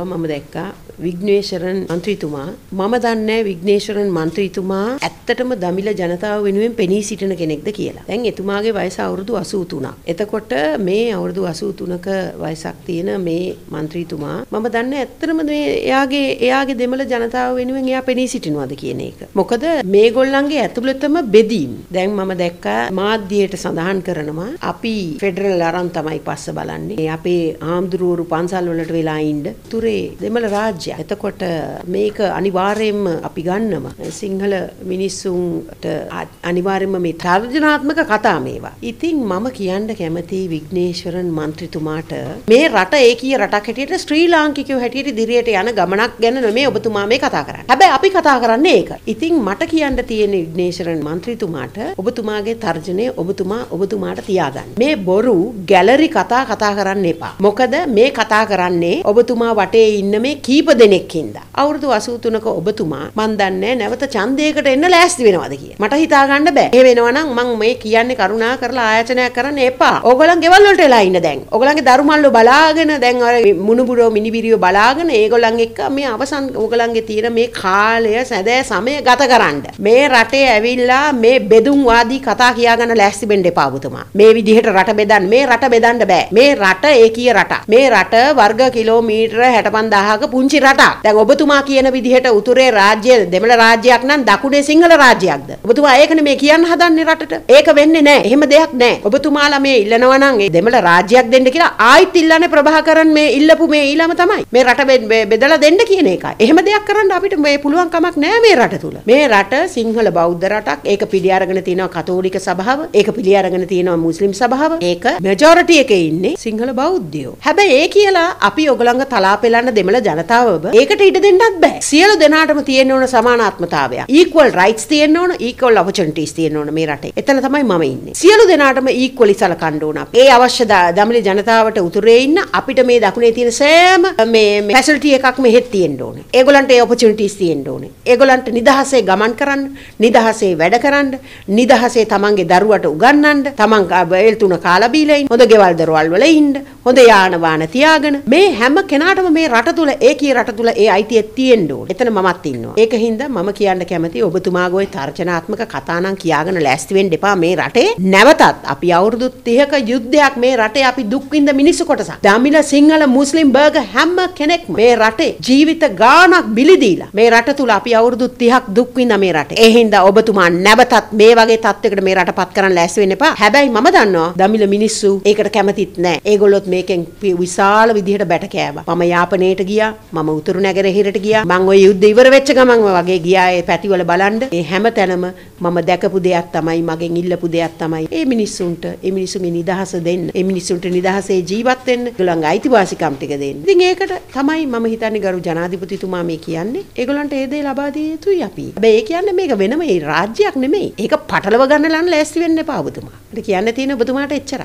මම දැක්කා විග්නේශ්වරන් മന്ത്രിතුමා මම දන්නේ විග්නේශ්වරන් മന്ത്രിතුමා ඇත්තටම දමිල ජනතාව වෙනුවෙන් පෙනී සිටින කෙනෙක්ද කියලා. දැන් එතුමාගේ වයස අවුරුදු 83ක්. එතකොට මේ අවුරුදු 83ක වයසක් තියෙන මේ മന്ത്രിතුමා මම දන්නේ ඇත්තටම මේ එයාගේ එයාගේ දෙමළ ජනතාව වෙනුවෙන් එයා පෙනී සිටිනවද කියන එක. මොකද මේගොල්ලන්ගේ ඇතුළතම බෙදීම්. දැන් මම දැක්කා මාධ්‍යයට සඳහන් කරනවා අපි ෆෙඩරල් අරන් තමයි පස්ස බලන්නේ. අපේ ආම්දුරුවරු පන්සල් වලට වෙලා ඉන්න උතුරේ දෙමළ රාජ්‍ය. එතකොට මේක අනිවාර්යයෙන්ම අපි ගන්නවා. සිංහල මිනිස්සුන්ට අනිවාර්යයෙන්ම මේ තර්ජනාත්මක කතා මේවා. ඉතින් මම කියන්න කැමති විග්නේශ්වරන් മന്ത്രിතුමාට මේ රට ඒකීය රටක් හැටියට ශ්‍රී ලාංකිකයෝ හැටියට දිරියට යන ගමනක් ගැන නෙමෙයි ඔබතුමා මේ කතා කරන්නේ. හැබැයි අපි කතා කරන්නේ ඒක. ඉතින් මට කියන්න තියෙන විග්නේශ්වරන් മന്ത്രിතුමාට ඔබතුමාගේ තර්ජනය ඔබතුමා ඔබතුමාට තියාගන්න. මේ බොරු ගැලරි කතා කතා කරන්න එපා. මොකද මේ කතා කරන්නේ ඔබතුමා වට රටේ ඉන්න මේ කීප දෙනෙක් හින්දා අවුරුදු 83ක ඔබතුමා මන් දන්නේ නැවත ඡන්දයකට එන්න ලෑස්ති වෙනවද කියලා. මට හිතා ගන්න බෑ. ඒ වෙනවා නම් මං මේ කියන්නේ කරුණා කරලා ආයතනයක් කරන්න එපා. ඕගොල්ලන් ගෙවල් වලට එලා ඉන්න දැන්. ඕගොල්ලන්ගේ දරුමල්ලෝ බලාගෙන දැන් අර මුණුබුරෝ මිනිබිරියෝ බලාගෙන ඒගොල්ලන් එක්ක මේ අවසන් ඕගොල්ලන්ගේ තියෙන මේ කාලය සැදෑ සමය ගත කරන්න. මේ රටේ ඇවිල්ලා මේ බෙදුම් වාදී කතා කියාගෙන ලෑස්ති වෙන්න එපා ඔබතුමා. මේ විදිහට රට බෙදන්න මේ රට බෙදන්න බෑ. මේ රට ඒකීය රටක්. මේ රට වර්ග කිලෝමීටර 65000ක පුංචි රටක්. දැන් ඔබතුමා කියන විදිහට උතුරේ රාජ්‍ය දෙමළ රාජ්‍යයක් නම් දකුණේ සිංහල රාජ්‍යයක්ද? ඔබතුමා ඒකනේ මේ කියන්න හදන්නේ රටට. ඒක වෙන්නේ නැහැ. එහෙම දෙයක් නැහැ. ඔබතුමාලා මේ ඉල්ලනවා නම් ඒ දෙමළ රාජ්‍යයක් දෙන්න කියලා ආයිත් ඉල්ලන්නේ ප්‍රභාකරන් මේ ඉල්ලපු මේ ඊළම තමයි. මේ රට බෙදලා දෙන්න කියන එකයි. එහෙම දෙයක් කරන්න අපිට මේ පුළුවන් කමක් නැහැ මේ රට තුල. මේ රට සිංහල බෞද්ධ රටක්. ඒක පිළි අරගෙන තියෙනවා කතෝලික සභාව. ඒක පිළි අරගෙන තියෙනවා මුස්ලිම් සභාව. ඒක මෙජොරිටි එකේ ඉන්නේ සිංහල බෞද්ධයෝ. හැබැයි ඒ කියලා අපි ඔගලඟ තලාපෙල එල්ලන්න දෙමළ ජනතාව ඒකට ඉඩ දෙන්නත් බෑ සියලු දෙනාටම තියෙන්න ඕන සමානාත්මතාවය ඊක්වල් රයිට්ස් තියෙන්න ඕන ඊක්වල් ඔපචුනිටිස් තියෙන්න ඕන මේ රටේ එතන තමයි මම ඉන්නේ සියලු දෙනාටම ඊක්වලි සලකන්න ඕන ඒ අවශ්‍ය දමළ ජනතාවට උතුරේ ඉන්න අපිට මේ දකුණේ තියෙන සෑම මේ ෆැසිලිටි එකක් මෙහෙත් තියෙන්න ඕනේ ඒගොල්ලන්ට ඒ ඔපචුනිටිස් තියෙන්න ඕනේ ඒගොල්ලන්ට නිදහසේ ගමන් කරන්න නිදහසේ වැඩ කරන්න නිදහසේ තමන්ගේ දරුවට උගන්වන්න තමන් වේල් තුන කාලා බීලා ඉන්න හොඳ ගෙවල් දරවල් වල ඉන්න හොඳ යාන වාන තියාගෙන මේ හැම කෙනාටම මේ මේ රට තුල ඒකී රට තුල ඒ අයිතිය තියෙන්න ඕනේ. එතන මමත් ඉන්නවා. ඒක හින්දා මම කියන්න කැමති ඔබතුමාගේ තර්ජනාත්මක කතා නම් කියාගෙන ලෑස්ති වෙන්න එපා මේ රටේ. නැවතත් අපි අවුරුදු 30ක යුද්ධයක් මේ රටේ අපි දුක් විඳ මිනිස්සු කොටසක්. දමිල සිංහල මුස්ලිම් බර්ග හැම කෙනෙක්ම මේ රටේ ජීවිත ගාණක් බිලි දීලා මේ රට තුල අපි අවුරුදු 30ක් දුක් විඳ මේ රටේ. ඒ හින්දා ඔබතුමා නැවතත් මේ වගේ තත්යකට මේ රටපත් කරන්න ලෑස්ති වෙන්න එපා. හැබැයි මම දන්නවා දමිල මිනිස්සු ඒකට කැමතිත් නැහැ. ඒගොල්ලොත් මේකෙන් විශාල විදිහට බැට කෑවා. මම යාප යාපනයට ගියා මම උතුරු නැගර හිරට ගියා මං ওই යුද්ධ ඉවර වෙච්ච ගමන් වගේ ගියා ඒ පැතිවල බලන්න ඒ හැම තැනම මම දැකපු දෙයක් තමයි මගෙන් ඉල්ලපු දෙයක් තමයි ඒ මිනිස්සුන්ට ඒ මිනිස්සුන්ගේ නිදහස දෙන්න ඒ මිනිස්සුන්ට නිදහසේ ජීවත් වෙන්න ඒගොල්ලන්ගේ අයිතිවාසිකම් ටික දෙන්න ඉතින් ඒකට තමයි මම හිතන්නේ ගරු ජනාධිපතිතුමා මේ කියන්නේ ඒගොල්ලන්ට ඒ දේ ලබා දිය යුතුයි අපි හැබැයි ඒ කියන්නේ මේක වෙනම ඒ රාජ්‍යයක් නෙමෙයි ඒක පටලව ගන්න ලෑස්ති වෙන්න එපා ඔබතුමා. මට කියන්න තියෙන ඔබතුමාට එච්චරයි.